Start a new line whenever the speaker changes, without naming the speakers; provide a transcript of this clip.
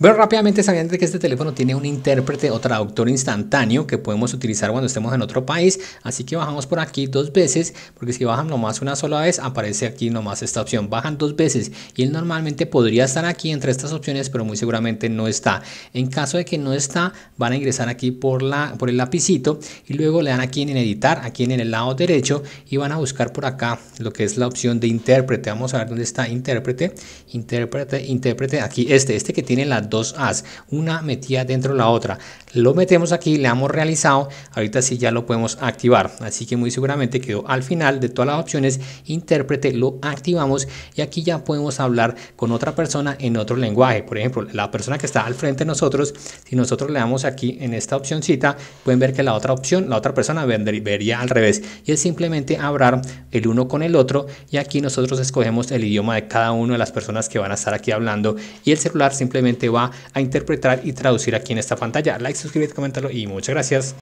Pero rápidamente sabiendo que este teléfono tiene un intérprete o traductor instantáneo que podemos utilizar cuando estemos en otro país. Así que bajamos por aquí dos veces, porque si bajan nomás una sola vez, aparece aquí nomás esta opción. Bajan dos veces y él normalmente podría estar aquí entre estas opciones, pero muy seguramente no está. En caso de que no está, van a ingresar aquí por, la, por el lapicito y luego le dan aquí en editar, aquí en el lado derecho y van a buscar por acá lo que es la opción de intérprete. Vamos a ver dónde está intérprete, intérprete, intérprete. Aquí este, este que tiene la dos As, una metida dentro de la otra. Lo metemos aquí, le hemos realizado, ahorita sí ya lo podemos activar. Así que muy seguramente quedó al final de todas las opciones, intérprete, lo activamos y aquí ya podemos hablar con otra persona en otro lenguaje. Por ejemplo, la persona que está al frente de nosotros, si nosotros le damos aquí en esta opcióncita, pueden ver que la otra opción, la otra persona vería al revés y es simplemente hablar el uno con el otro y aquí nosotros escogemos el idioma de cada una de las personas que van a estar aquí hablando y el celular simplemente va a interpretar y traducir aquí en esta pantalla. Like, suscríbete, coméntalo y muchas gracias.